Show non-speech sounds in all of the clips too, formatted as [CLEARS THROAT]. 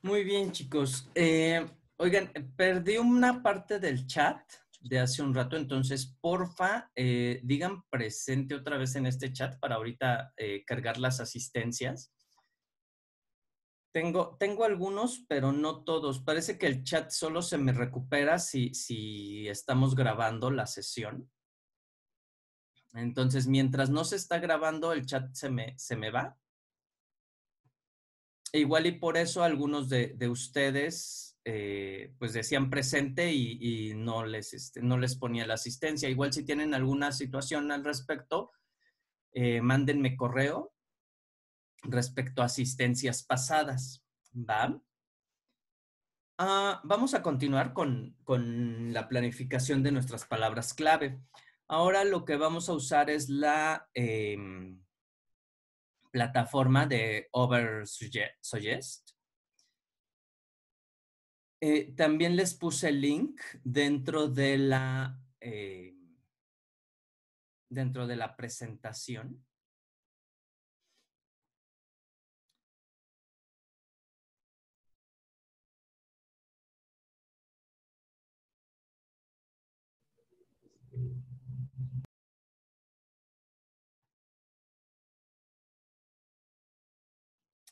Muy bien, chicos. Eh, oigan, perdí una parte del chat de hace un rato, entonces, porfa, eh, digan presente otra vez en este chat para ahorita eh, cargar las asistencias. Tengo, tengo algunos, pero no todos. Parece que el chat solo se me recupera si, si estamos grabando la sesión. Entonces, mientras no se está grabando, el chat se me, se me va igual y por eso algunos de, ustedes eh, pues decían presente y, no, les, este, no les ponía la asistencia. Igual si tienen alguna situación al respecto, eh, mándenme correo respecto a asistencias pasadas. ¿Va? Ah, vamos a continuar con, la planificación de nuestras palabras clave. Ahora lo que vamos a usar es la, em, plataforma de over suggest eh, también les puse el link dentro de la, eh, dentro de la presentación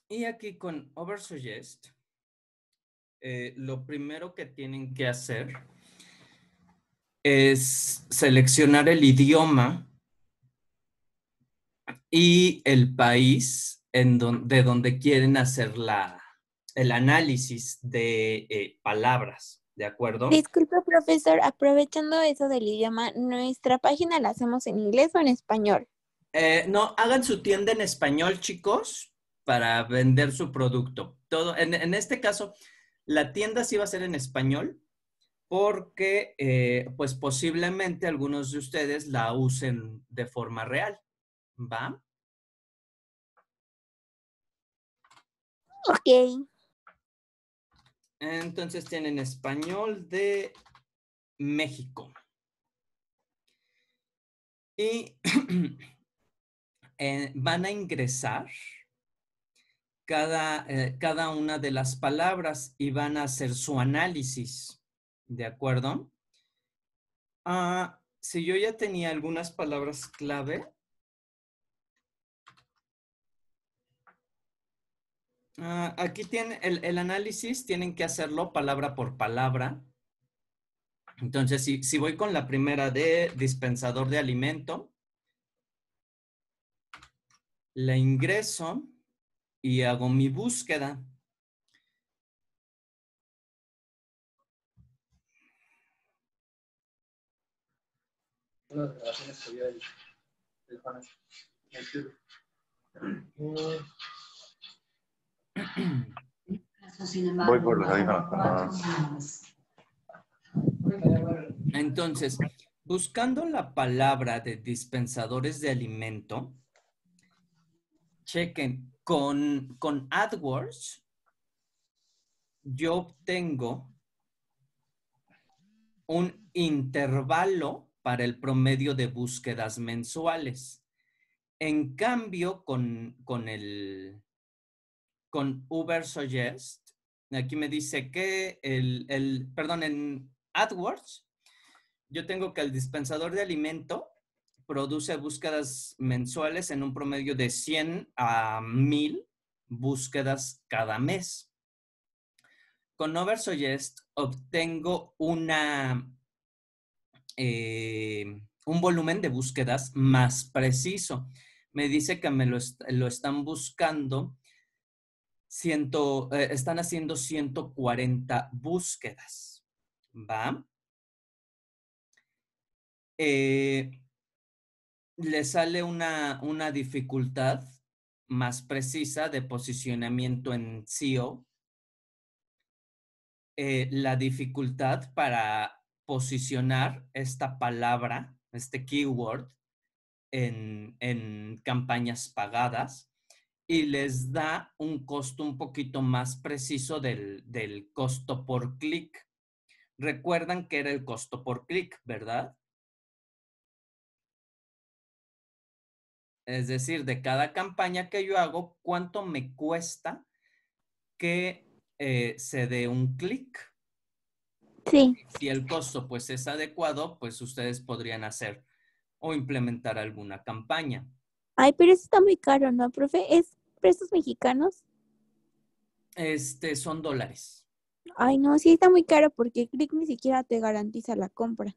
Y aquí con Oversuggest, eh, lo primero que tienen que hacer es seleccionar el idioma y el país en donde, de donde quieren hacer el análisis de eh, palabras, ¿de acuerdo? Disculpe, profesor, aprovechando eso del idioma, ¿nuestra página la hacemos en inglés o en español? Eh, no, hagan su tienda en español, chicos, para vender su producto. Todo, en, este caso, la tienda sí va a ser en español porque eh, pues posiblemente algunos de ustedes la usen de forma real. ¿Va? Ok. Entonces tienen español de México. Y [CLEARS THROAT] eh, van a ingresar eh, cada, una de las palabras y van a hacer su análisis, ¿de acuerdo? Ah, si yo ya tenía algunas palabras clave, ah, aquí tiene el, análisis, tienen que hacerlo palabra por palabra. Entonces, si, si, voy con la primera de dispensador de alimento, la ingreso y hago mi búsqueda. Entonces, buscando la palabra de dispensadores de alimento, chequen, con, AdWords yo obtengo un intervalo para el promedio de búsquedas mensuales. En cambio, con, con el con Uber Suggest, aquí me dice que el, perdón, en AdWords, yo tengo que el dispensador de alimento produce búsquedas mensuales en un promedio de 100 a 1000 búsquedas cada mes. Con Oversuggest obtengo una, eh, un volumen de búsquedas más preciso. Me dice que me lo, están buscando, eh, están haciendo 140 búsquedas. ¿Va? Eh, le sale una, dificultad más precisa de posicionamiento en SEO, eh, la dificultad para posicionar esta palabra, este keyword, en, campañas pagadas y les da un costo un poquito más preciso del, del costo por clic. Recuerdan que era el costo por clic, ¿verdad? Es decir, de cada campaña que yo hago, ¿cuánto me cuesta que eh, se dé un clic? Sí. Si el costo pues es adecuado, pues ustedes podrían hacer o implementar alguna campaña. Ay, pero eso está muy caro, ¿no, profe? ¿Es precios mexicanos? Este, son dólares. Ay, no, sí está muy caro porque clic ni siquiera te garantiza la compra.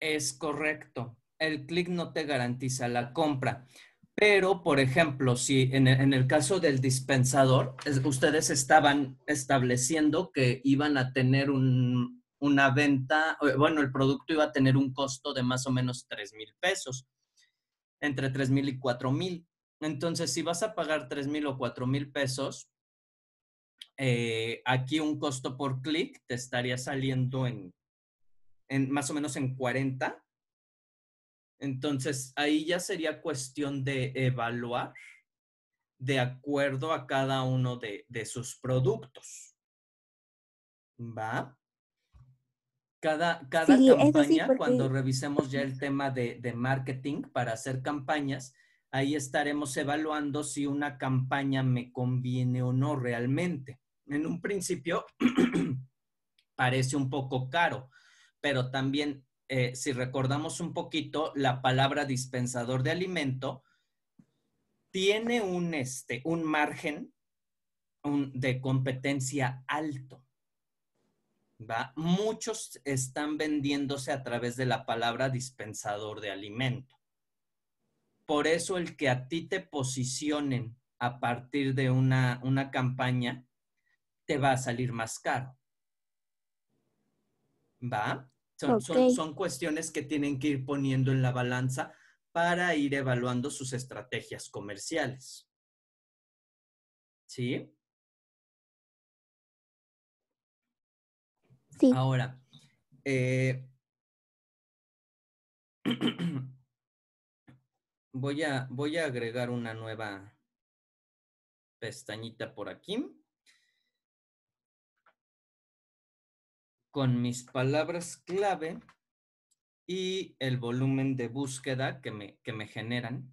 Es correcto el clic no te garantiza la compra. Pero, por ejemplo, si en el, caso del dispensador, ustedes estaban estableciendo que iban a tener una venta, eh, bueno, el producto iba a tener un costo de más o menos 3 mil pesos, entre 3 mil y 4 mil. Entonces, si vas a pagar 3 mil o 4 mil pesos, eh, aquí un costo por clic te estaría saliendo en, en más o menos en 40 entonces, ahí ya sería cuestión de evaluar de acuerdo a cada uno de, sus productos. ¿Va? Cada, cada campaña, cuando revisemos ya el tema de, de marketing para hacer campañas, ahí estaremos evaluando si una campaña me conviene o no realmente. En un principio [CLEARS THROAT] parece un poco caro, pero también eh, si recordamos un poquito, la palabra dispensador de alimento tiene un, este, un margen de competencia alto. ¿va? Muchos están vendiéndose a través de la palabra dispensador de alimento. Por eso el que a ti te posicionen a partir de una, una campaña, te va a salir más caro. ¿Va? Son, cuestiones que tienen que ir poniendo en la balanza para ir evaluando sus estrategias comerciales. ¿Sí? Sí. Ahora, eh, [CLEARS THROAT] voy, a, voy a agregar una nueva pestañita por aquí. con mis palabras clave y el volumen de búsqueda que me, generan.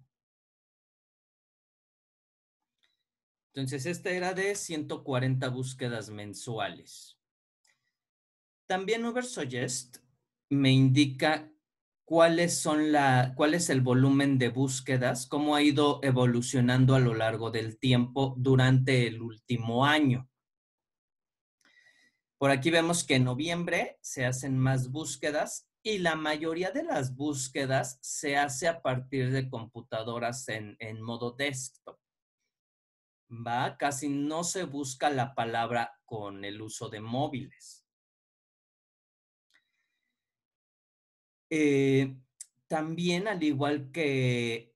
Entonces, esta era de 140 búsquedas mensuales. También Ubersuggest me indica cuáles son cuál es el volumen de búsquedas, cómo ha ido evolucionando a lo largo del tiempo durante el último año. Por aquí vemos que en noviembre se hacen más búsquedas y la mayoría de las búsquedas se hace a partir de computadoras en, modo desktop. ¿Va? Casi no se busca la palabra con el uso de móviles. Eh, también, al igual que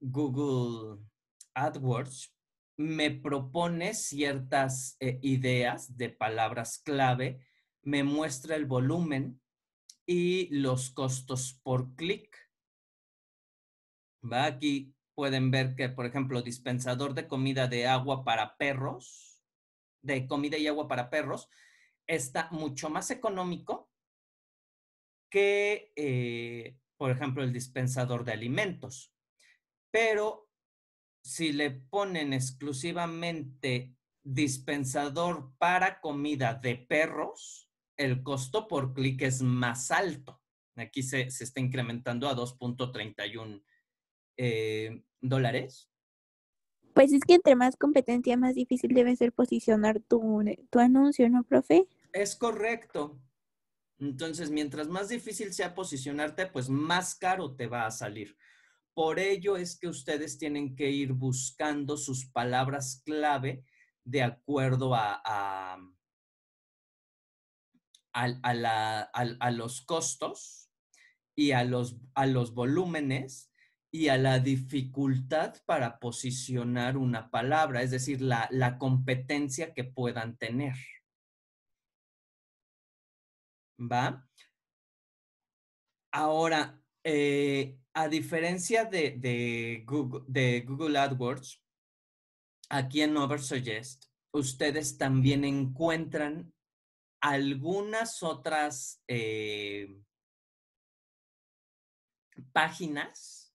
Google AdWords, me propone ciertas eh, ideas de palabras clave, me muestra el volumen y los costos por clic. Aquí pueden ver que, por ejemplo, dispensador de comida de agua para perros, de comida y agua para perros, está mucho más económico que, eh, por ejemplo, el dispensador de alimentos. Pero si le ponen exclusivamente dispensador para comida de perros, el costo por clic es más alto. Aquí se, está incrementando a 2.31 eh, dólares. Pues es que entre más competencia, más difícil debe ser posicionar tu, tu anuncio, ¿no, profe? Es correcto. Entonces, mientras más difícil sea posicionarte, pues más caro te va a salir. Por ello es que ustedes tienen que ir buscando sus palabras clave de acuerdo a, a, los costos y a los, a los volúmenes y a la dificultad para posicionar una palabra, es decir, la, la competencia que puedan tener. ¿Va? Ahora, eh, a diferencia de, Google, AdWords, aquí en Oversuggest, ustedes también encuentran algunas otras eh, páginas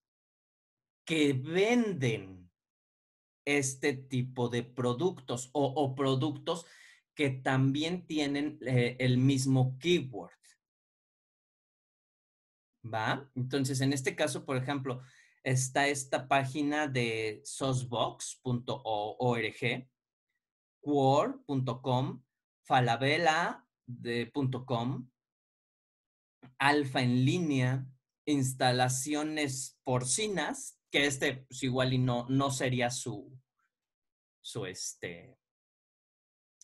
que venden este tipo de productos o, productos que también tienen eh, el mismo keyword. ¿va? Entonces, en este caso, por ejemplo, está esta página de sosbox.org, quor.com, falabela.com, alfa en línea, instalaciones porcinas, que este pues, igual y no, no sería su, su este,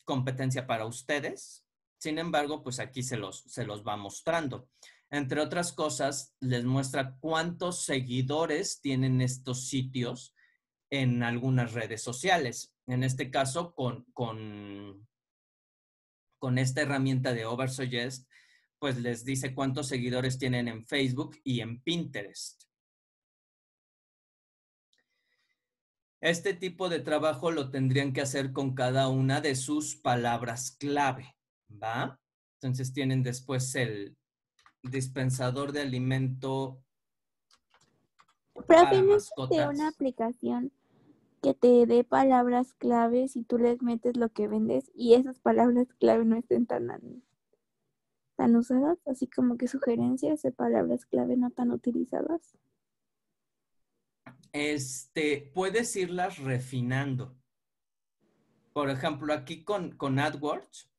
competencia para ustedes. Sin embargo, pues aquí se los, se los va mostrando entre otras cosas, les muestra cuántos seguidores tienen estos sitios en algunas redes sociales. En este caso, con, con, esta herramienta de Oversuggest, pues les dice cuántos seguidores tienen en Facebook y en Pinterest. Este tipo de trabajo lo tendrían que hacer con cada una de sus palabras clave, ¿va? Entonces tienen después el, dispensador de alimento para de una aplicación que te dé palabras claves y tú les metes lo que vendes y esas palabras clave no estén tan, tan usadas? Así como que sugerencias de palabras clave no tan utilizadas. Este, puedes irlas refinando. Por ejemplo, aquí con, con AdWords,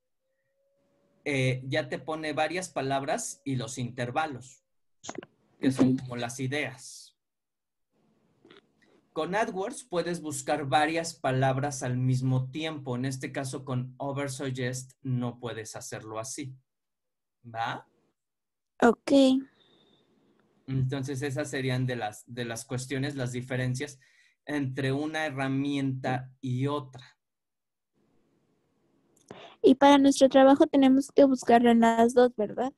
eh, ya te pone varias palabras y los intervalos, que son como las ideas. Con AdWords puedes buscar varias palabras al mismo tiempo. En este caso, con Oversuggest no puedes hacerlo así. ¿Va? Ok. Entonces, esas serían de las, de las cuestiones, las diferencias entre una herramienta y otra. Y para nuestro trabajo tenemos que buscarlo en las dos, ¿verdad?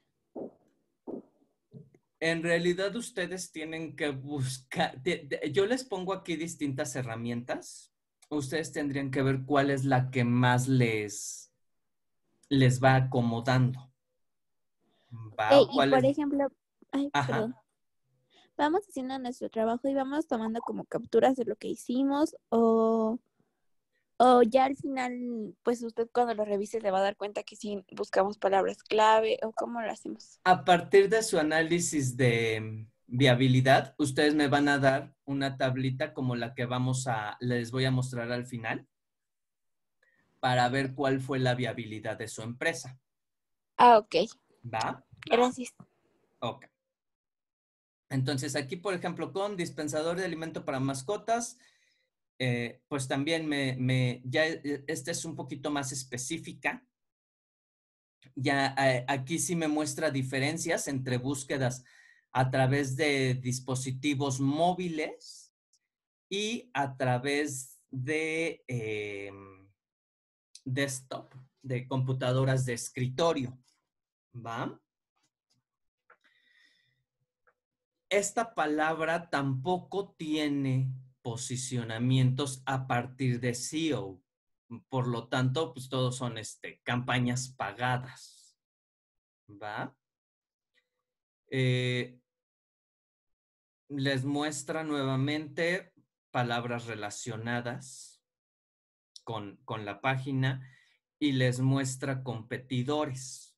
En realidad ustedes tienen que buscar, yo les pongo aquí distintas herramientas. Ustedes tendrían que ver cuál es la que más les, les va acomodando. por ejemplo, vamos haciendo nuestro trabajo y vamos tomando como capturas de lo que hicimos o o ya al final, pues usted cuando lo revise le va a dar cuenta que si buscamos palabras clave o cómo lo hacemos. A partir de su análisis de viabilidad, ustedes me van a dar una tablita como la que vamos a, les voy a mostrar al final para ver cuál fue la viabilidad de su empresa. Ah, ok. ¿Va? Gracias. Ok. Entonces aquí, por ejemplo, con dispensador de alimento para mascotas, eh, pues también me, ya eh, esta es un poquito más específica. Ya eh, aquí sí me muestra diferencias entre búsquedas a través de dispositivos móviles y a través de em, desktop, de computadoras de escritorio. ¿Va? Esta palabra tampoco tiene posicionamientos a partir de SEO. Por lo tanto, pues todos son este, campañas pagadas. ¿Va? Eh, les muestra nuevamente palabras relacionadas con, con la página y les muestra competidores.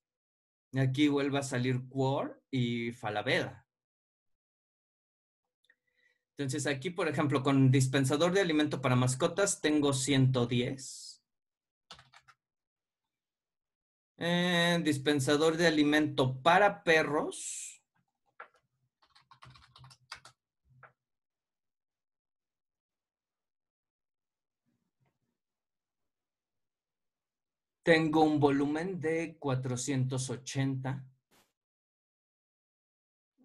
Aquí vuelve a salir Quor y Falaveda. Entonces aquí, por ejemplo, con dispensador de alimento para mascotas tengo 110. Eh, dispensador de alimento para perros. Tengo un volumen de 480.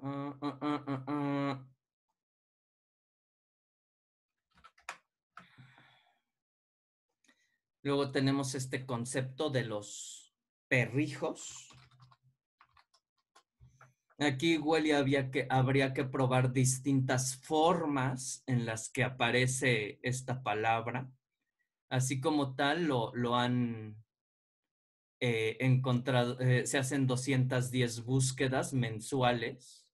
ah, ah, ah, ah, ah. Luego tenemos este concepto de los perrijos. Aquí igual había que, habría que probar distintas formas en las que aparece esta palabra. Así como tal, lo, han eh, encontrado, eh, se hacen 210 búsquedas mensuales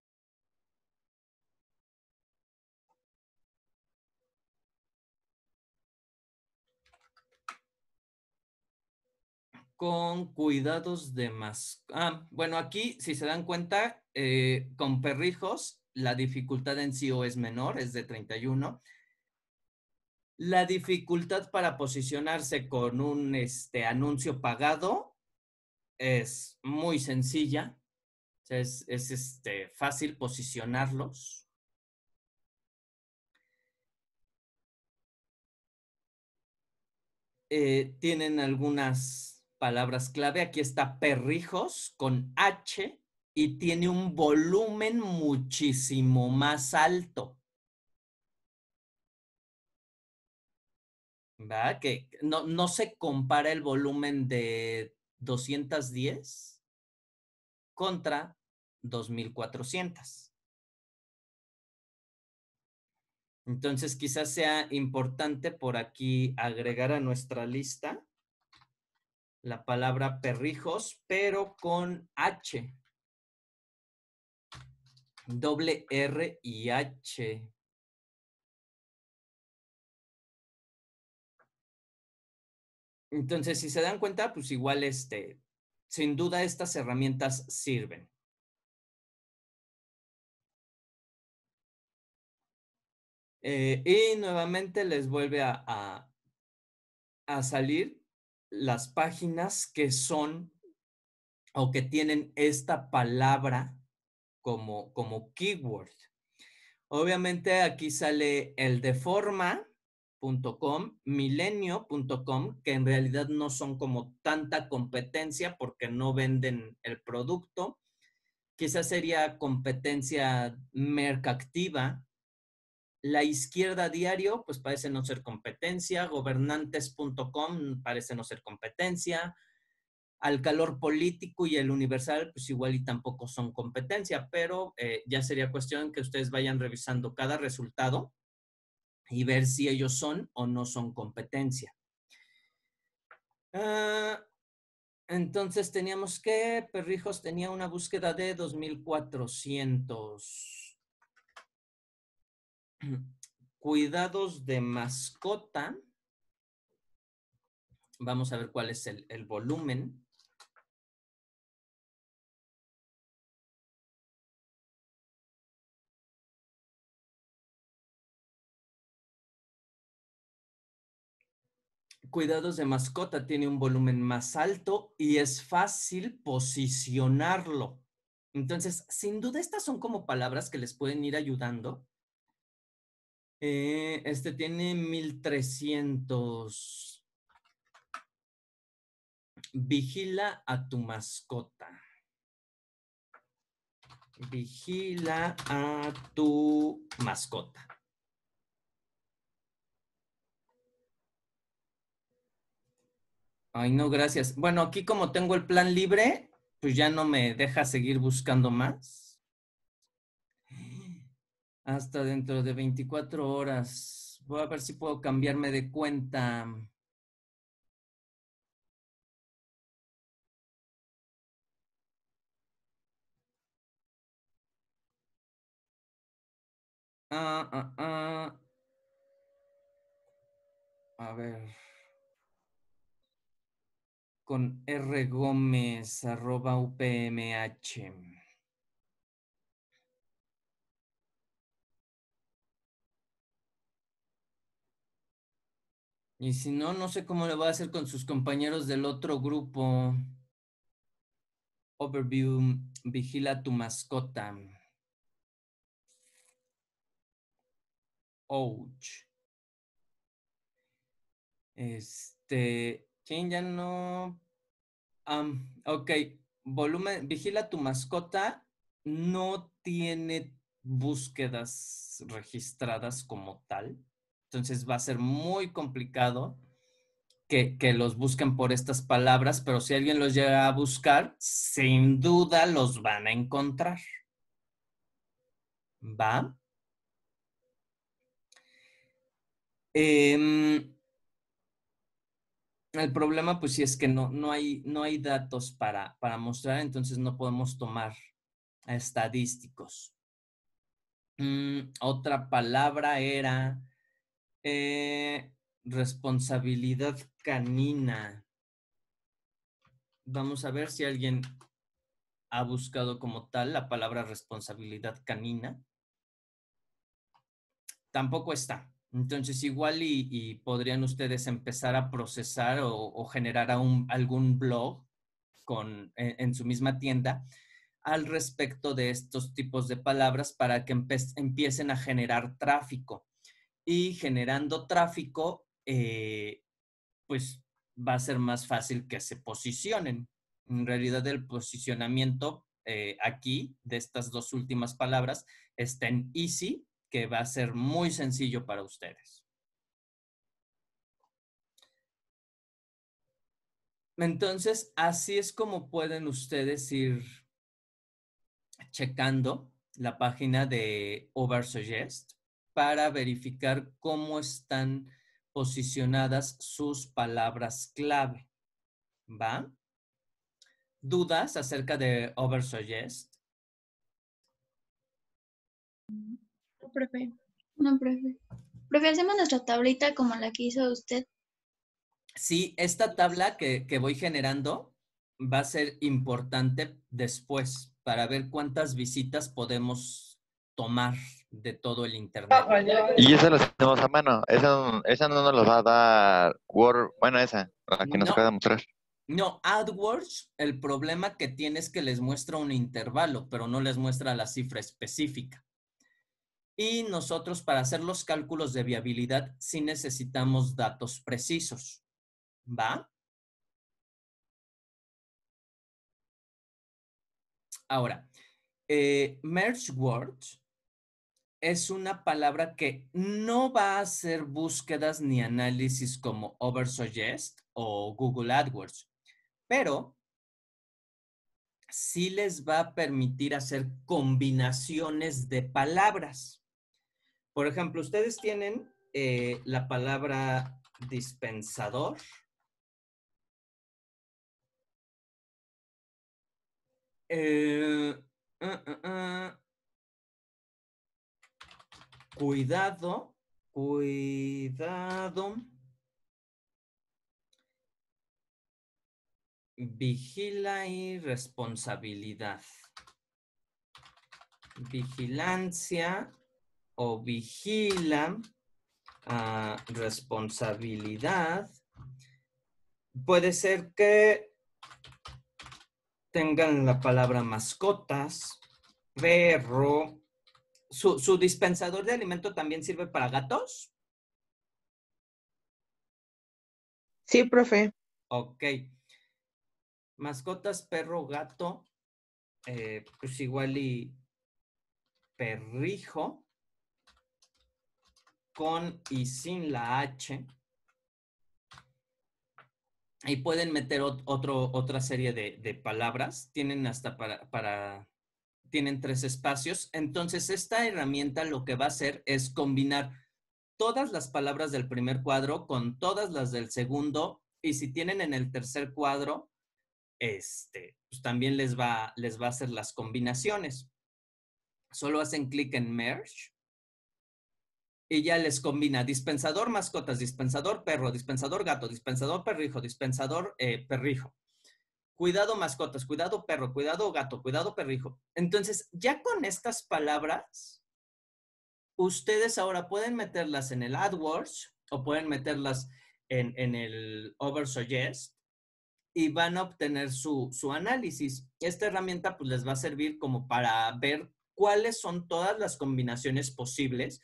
con cuidados de más... Ah, bueno, aquí, si se dan cuenta, eh, con perrijos, la dificultad en sí o es menor, es de 31. La dificultad para posicionarse con un este, anuncio pagado es muy sencilla. Es, este, fácil posicionarlos. Eh, tienen algunas palabras clave. Aquí está perrijos con H y tiene un volumen muchísimo más alto. ¿Va? Que no, no se compara el volumen de 210 contra 2400. Entonces, quizás sea importante por aquí agregar a nuestra lista la palabra perrijos, pero con H. Doble R y H. Entonces, si se dan cuenta, pues igual este, sin duda estas herramientas sirven. Eh, y nuevamente les vuelve a, a salir las páginas que son o que tienen esta palabra como, como keyword. Obviamente aquí sale el deforma.com, milenio.com, que en realidad no son como tanta competencia porque no venden el producto. Quizás sería competencia mercactiva, la izquierda diario, pues parece no ser competencia. Gobernantes.com parece no ser competencia. Al calor político y el universal, pues igual y tampoco son competencia, pero eh, ya sería cuestión que ustedes vayan revisando cada resultado y ver si ellos son o no son competencia. Ah, entonces teníamos que Perrijos tenía una búsqueda de 2400 cuidados de mascota. Vamos a ver cuál es el, volumen. Cuidados de mascota tiene un volumen más alto y es fácil posicionarlo. Entonces, sin duda estas son como palabras que les pueden ir ayudando eh, este tiene 1300. Vigila a tu mascota. Vigila a tu mascota. Ay, no, gracias. Bueno, aquí como tengo el plan libre, pues ya no me deja seguir buscando más. Hasta dentro de 24 horas. Voy a ver si puedo cambiarme de cuenta. Ah, ah, ah. A ver. Con R Gómez, arroba UPMH. Y si no, no sé cómo le va a hacer con sus compañeros del otro grupo. Overview, vigila tu mascota. Ouch. Este, ¿quién ya no? ok, volumen, vigila tu mascota, no tiene búsquedas registradas como tal. Entonces va a ser muy complicado que, los busquen por estas palabras, pero si alguien los llega a buscar, sin duda los van a encontrar. ¿Va? Em, el problema, pues sí, es que no, no, hay, no hay datos para, mostrar, entonces no podemos tomar estadísticos. Mm, otra palabra era eh, responsabilidad canina. Vamos a ver si alguien ha buscado como tal la palabra responsabilidad canina. Tampoco está. Entonces, igual y, podrían ustedes empezar a procesar o, generar algún blog con, en, su misma tienda al respecto de estos tipos de palabras para que empiecen a generar tráfico y generando tráfico, eh, pues va a ser más fácil que se posicionen. En realidad el posicionamiento eh, aquí de estas dos últimas palabras está en easy, que va a ser muy sencillo para ustedes. Entonces, así es como pueden ustedes ir checando la página de Oversuggest para verificar cómo están posicionadas sus palabras clave. ¿Va? ¿Dudas acerca de Oversuggest? No, profe. No, profe. Profe, ¿hacemos nuestra tablita como la que hizo usted? Sí, esta tabla que, que voy generando va a ser importante después para ver cuántas visitas podemos tomar de todo el internet. Ah, y esa lo tenemos a mano, esa, no nos va a dar Word, bueno, esa, la que nos pueda mostrar. No, AdWords, el problema que tiene es que les muestra un intervalo, pero no les muestra la cifra específica. Y nosotros para hacer los cálculos de viabilidad sí necesitamos datos precisos. ¿Va? Ahora, eh, Merge Words es una palabra que no va a hacer búsquedas ni análisis como Oversuggest o Google AdWords, pero sí les va a permitir hacer combinaciones de palabras. Por ejemplo, ustedes tienen eh, la palabra dispensador. Eh, uh, uh, uh, cuidado, cuidado, vigila y responsabilidad. Vigilancia o vigila, ah, responsabilidad. Puede ser que tengan la palabra mascotas, perro, ¿Su, dispensador de alimento también sirve para gatos? Sí, profe. Ok. Mascotas, perro, gato, eh, pues igual y perrijo, con y sin la H. Y pueden meter otro, otra serie de, de palabras. Tienen hasta para, para, tienen tres espacios. Entonces, esta herramienta lo que va a hacer es combinar todas las palabras del primer cuadro con todas las del segundo y si tienen en el tercer cuadro, este, pues, también les va, les va a hacer las combinaciones. Solo hacen clic en Merge y ya les combina dispensador mascotas, dispensador perro, dispensador gato, dispensador perrijo, dispensador eh, perrijo cuidado mascotas, cuidado perro, cuidado gato, cuidado perrijo. Entonces, ya con estas palabras, ustedes ahora pueden meterlas en el AdWords o pueden meterlas en, en el Oversuggest y van a obtener su, análisis. Esta herramienta pues les va a servir como para ver cuáles son todas las combinaciones posibles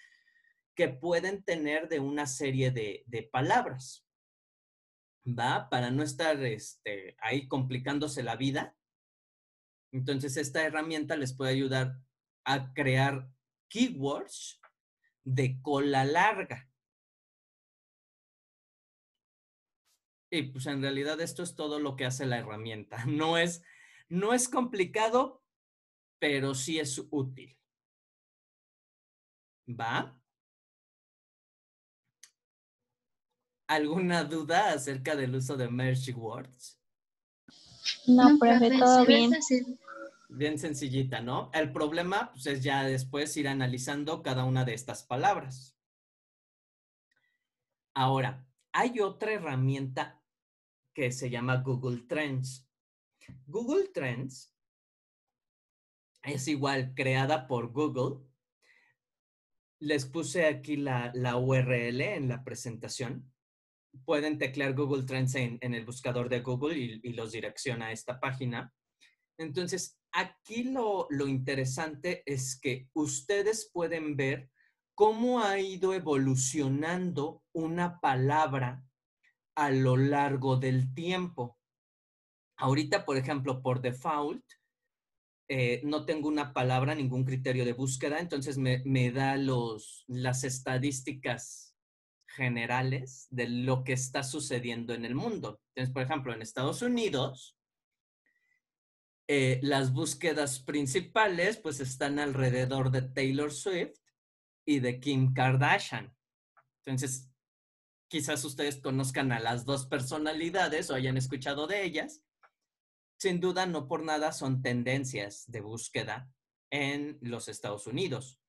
que pueden tener de una serie de, de palabras. ¿va? Para no estar este, ahí complicándose la vida. Entonces, esta herramienta les puede ayudar a crear keywords de cola larga. Y pues en realidad esto es todo lo que hace la herramienta. [LAUGHS] No es, no es complicado, pero sí es útil. ¿Va? alguna duda acerca del uso de merge words? No, pero todo bien. Bien sencillita, ¿no? El problema pues, es ya después ir analizando cada una de estas palabras. Ahora, hay otra herramienta que se llama Google Trends. Google Trends es igual creada por Google. Les puse aquí la, la URL en la presentación pueden teclear Google Trends en, el buscador de Google y, los direcciona a esta página. Entonces, aquí lo, interesante es que ustedes pueden ver cómo ha ido evolucionando una palabra a lo largo del tiempo. Ahorita, por ejemplo, por default, eh, no tengo una palabra, ningún criterio de búsqueda, entonces me, da las estadísticas generales de lo que está sucediendo en el mundo. Entonces, por ejemplo, en Estados Unidos, eh, las búsquedas principales pues están alrededor de Taylor Swift y de Kim Kardashian. Entonces, quizás ustedes conozcan a las dos personalidades o hayan escuchado de ellas. Sin duda, no por nada son tendencias de búsqueda en los Estados Unidos.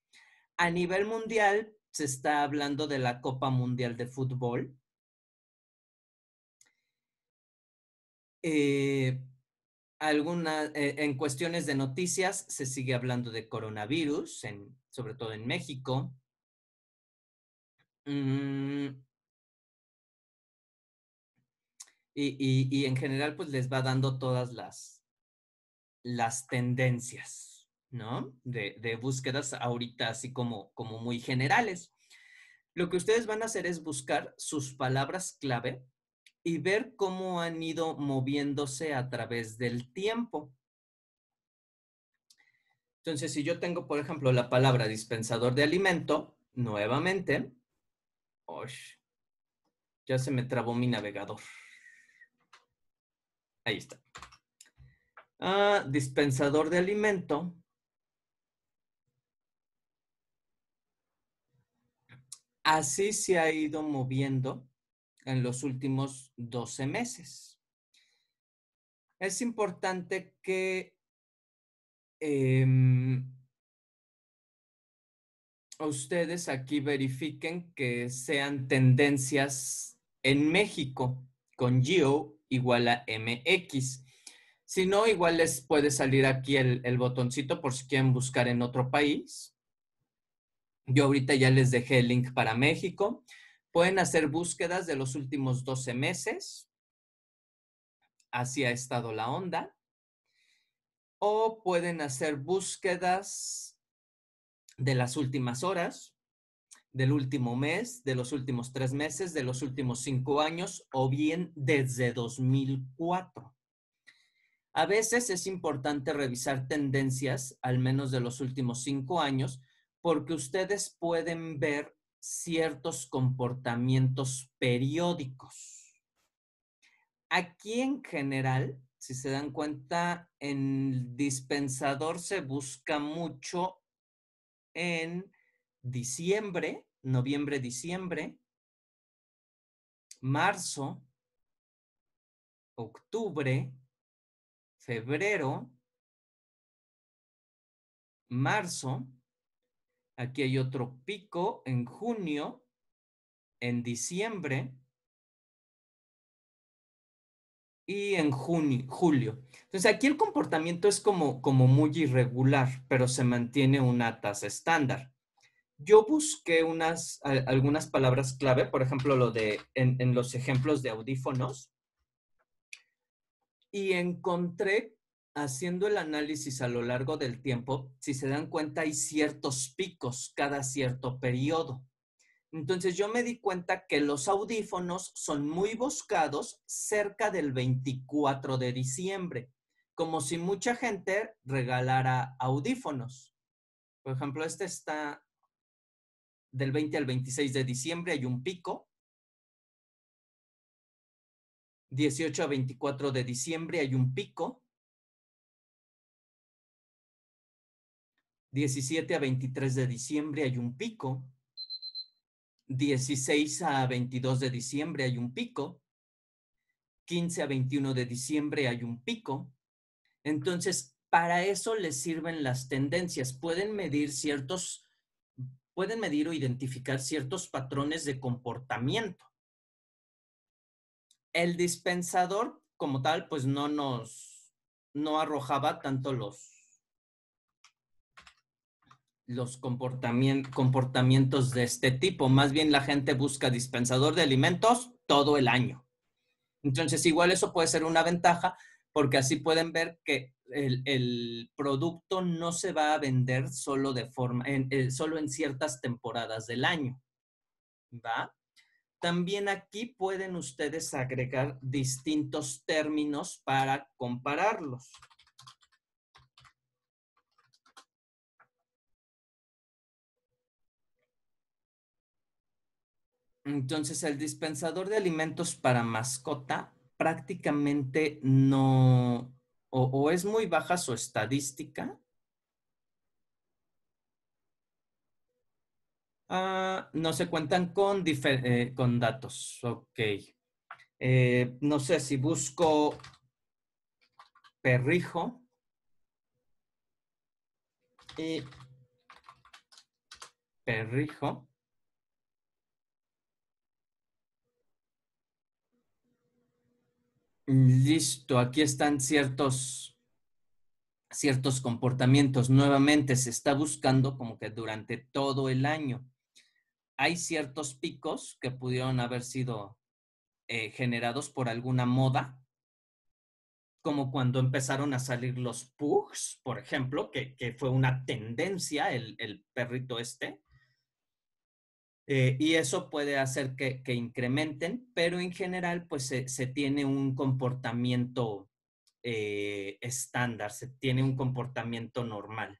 A nivel mundial, se está hablando de la Copa Mundial de Fútbol. Eh, alguna, eh, en cuestiones de noticias se sigue hablando de coronavirus, sobre todo en México. Mm. Y, y, en general, pues les va dando todas las, las tendencias. ¿no? De, búsquedas ahorita así como, como muy generales. Lo que ustedes van a hacer es buscar sus palabras clave y ver cómo han ido moviéndose a través del tiempo. Entonces, si yo tengo, por ejemplo, la palabra dispensador de alimento, nuevamente, ya se me trabó mi navegador. Ahí está. Ah, dispensador de alimento. así se ha ido moviendo en los últimos 12 meses. Es importante que em, ustedes aquí verifiquen que sean tendencias en México con GEO igual a MX. Si no, igual les puede salir aquí el, el botoncito por si quieren buscar en otro país yo ahorita ya les dejé el link para México. Pueden hacer búsquedas de los últimos 12 meses. Así ha estado la onda. O pueden hacer búsquedas de las últimas horas, del último mes, de los últimos tres meses, de los últimos cinco años o bien desde 2004. A veces es importante revisar tendencias, al menos de los últimos cinco años, porque ustedes pueden ver ciertos comportamientos periódicos. Aquí en general, si se dan cuenta, en el dispensador se busca mucho en diciembre, noviembre, diciembre, marzo, octubre, febrero, marzo, Aquí hay otro pico en junio, en diciembre y en junio, julio. Entonces aquí el comportamiento es como, como muy irregular, pero se mantiene una tasa estándar. Yo busqué unas, algunas palabras clave, por ejemplo, lo de en, en los ejemplos de audífonos, y encontré haciendo el análisis a lo largo del tiempo, si se dan cuenta, hay ciertos picos cada cierto periodo. Entonces yo me di cuenta que los audífonos son muy buscados cerca del 24 de diciembre, como si mucha gente regalara audífonos. Por ejemplo, este está del 20 al 26 de diciembre, hay un pico. 18 a 24 de diciembre hay un pico. 17 a 23 de diciembre hay un pico. 16 a 22 de diciembre hay un pico. 15 a 21 de diciembre hay un pico. Entonces, para eso les sirven las tendencias. Pueden medir ciertos, pueden medir o identificar ciertos patrones de comportamiento. El dispensador, como tal, pues no nos, no arrojaba tanto los, los comportamientos, de este tipo. Más bien la gente busca dispensador de alimentos todo el año. Entonces, igual eso puede ser una ventaja porque así pueden ver que el, producto no se va a vender solo, de forma, en, eh, solo en ciertas temporadas del año. ¿Va? También aquí pueden ustedes agregar distintos términos para compararlos. Entonces, el dispensador de alimentos para mascota prácticamente no, o, es muy baja su estadística. Ah, no se cuentan con, eh, datos. Ok. Eh, no sé si busco perrijo. Y perrijo. Listo, aquí están ciertos, ciertos comportamientos. Nuevamente se está buscando como que durante todo el año. Hay ciertos picos que pudieron haber sido eh, generados por alguna moda, como cuando empezaron a salir los pugs, por ejemplo, que, fue una tendencia el perrito este. Eh, y eso puede hacer que, incrementen, pero en general pues se, tiene un comportamiento eh, estándar, se tiene un comportamiento normal.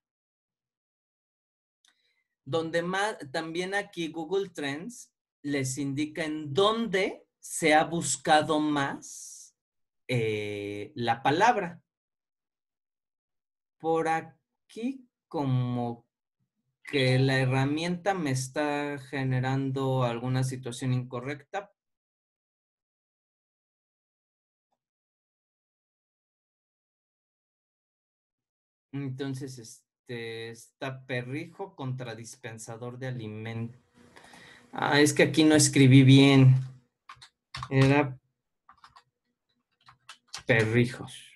Donde también aquí Google Trends les indica en dónde se ha buscado más eh, la palabra. Por aquí como que la herramienta me está generando alguna situación incorrecta, Entonces, este está perrijo contra dispensador de alimento. Ah, es que aquí no escribí bien. Era perrijos.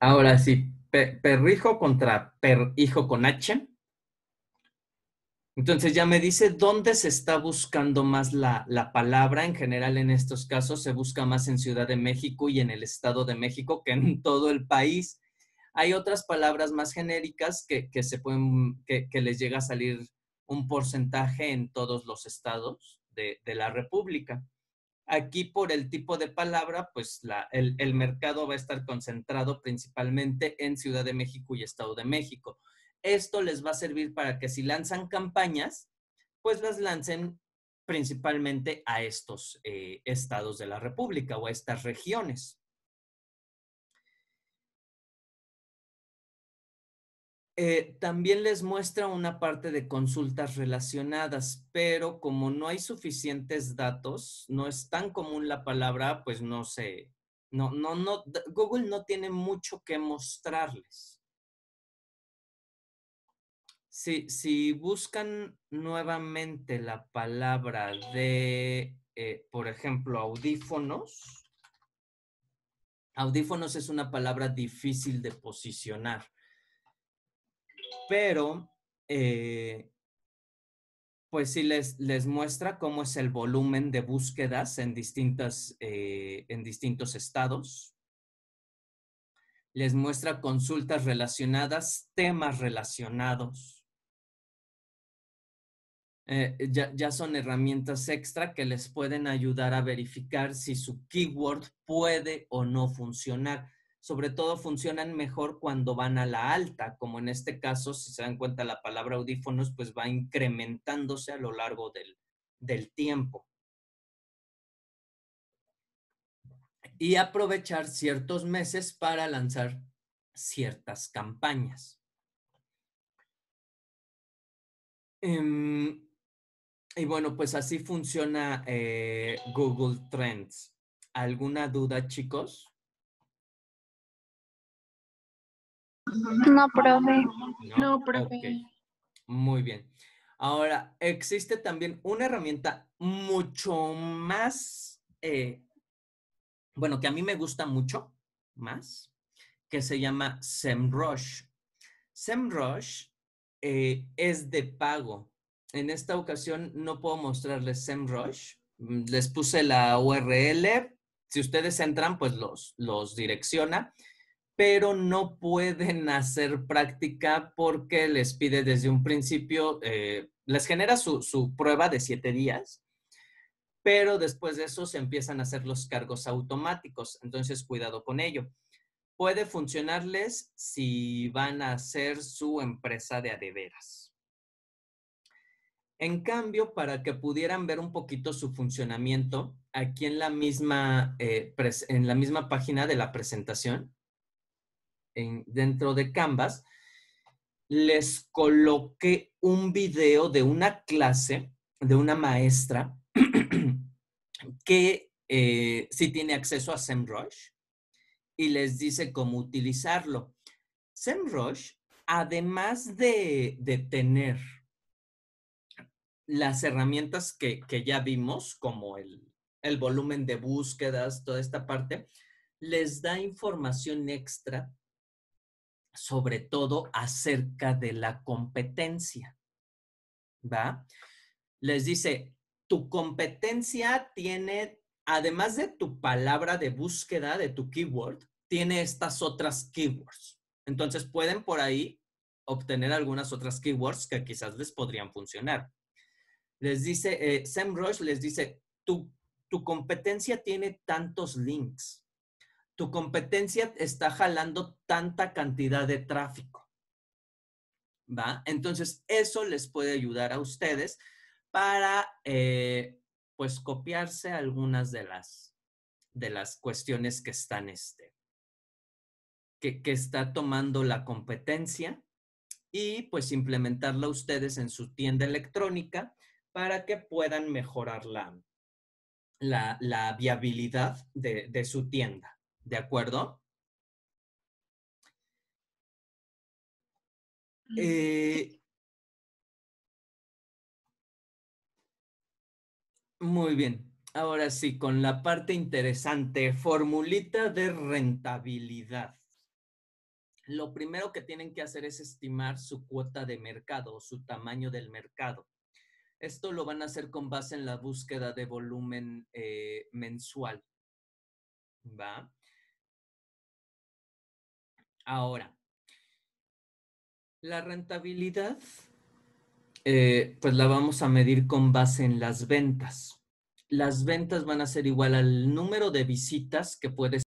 Ahora sí, perrijo contra hijo con H. Entonces ya me dice dónde se está buscando más la, palabra. En general, en estos casos, se busca más en Ciudad de México y en el Estado de México que en [LAUGHS] todo el país. Hay otras palabras más genéricas que, se pueden, que, que, les llega a salir un porcentaje en todos los estados de la República. Aquí por el tipo de palabra, pues la, el, mercado va a estar concentrado principalmente en Ciudad de México y Estado de México. Esto les va a servir para que si lanzan campañas, pues las lancen principalmente a estos eh, estados de la República o a estas regiones. Eh, también les muestra una parte de consultas relacionadas, pero como no hay suficientes datos, no es tan común la palabra, pues no sé, no, no, no, Google no tiene mucho que mostrarles. Si, si buscan nuevamente la palabra de, eh, por ejemplo, audífonos, audífonos es una palabra difícil de posicionar pero eh, pues sí les, les muestra cómo es el volumen de búsquedas en, distintas, eh, en distintos estados. Les muestra consultas relacionadas, temas relacionados. Eh, ya, ya, son herramientas extra que les pueden ayudar a verificar si su keyword puede o no funcionar sobre todo funcionan mejor cuando van a la alta, como en este caso, si se dan cuenta, la palabra audífonos pues va incrementándose a lo largo del, del tiempo. Y aprovechar ciertos meses para lanzar ciertas campañas. Em, y bueno, pues así funciona eh, Google Trends. ¿Alguna duda, chicos? No, probé, No, probé. Muy bien. Ahora, existe también una herramienta mucho más, eh, bueno, que a mí me gusta mucho más, que se llama SEMrush. SEMrush eh, es de pago. En esta ocasión no puedo mostrarles SEMrush. Les puse la URL. Si ustedes entran, pues los, los direcciona pero no pueden hacer práctica porque les pide desde un principio, eh, les genera su, prueba de siete días, pero después de eso se empiezan a hacer los cargos automáticos, entonces cuidado con ello. Puede funcionarles si van a hacer su empresa de adeveras. En cambio, para que pudieran ver un poquito su funcionamiento, aquí en eh, en la misma página de la presentación, dentro de Canvas, les coloqué un video de una clase de una maestra [CLEARS THROAT] que eh, sí tiene acceso a SEMrush y les dice cómo utilizarlo. SEMrush, además de, de tener las herramientas que, que ya vimos, como el, el volumen de búsquedas, toda esta parte, les da información extra sobre todo acerca de la competencia. ¿Va? Les dice, tu competencia tiene, además de tu palabra de búsqueda, de tu keyword, tiene estas otras keywords. Entonces pueden por ahí obtener algunas otras keywords que quizás les podrían funcionar. Les dice, eh, Sam Rush les dice, tu, tu competencia tiene tantos links tu competencia está jalando tanta cantidad de tráfico. ¿Va? Entonces, eso les puede ayudar a ustedes para, eh, pues, copiarse algunas de las, de las cuestiones que están, este, que, está tomando la competencia y, pues, implementarla ustedes en su tienda electrónica para que puedan mejorar la, viabilidad de su tienda. ¿De acuerdo? Eh, muy bien. Ahora sí, con la parte interesante, formulita de rentabilidad. Lo primero que tienen que hacer es estimar su cuota de mercado o su tamaño del mercado. Esto lo van a hacer con base en la búsqueda de volumen eh, mensual. ¿Va? Ahora, la rentabilidad, eh, pues la vamos a medir con base en las ventas. Las ventas van a ser igual al número de visitas que puedes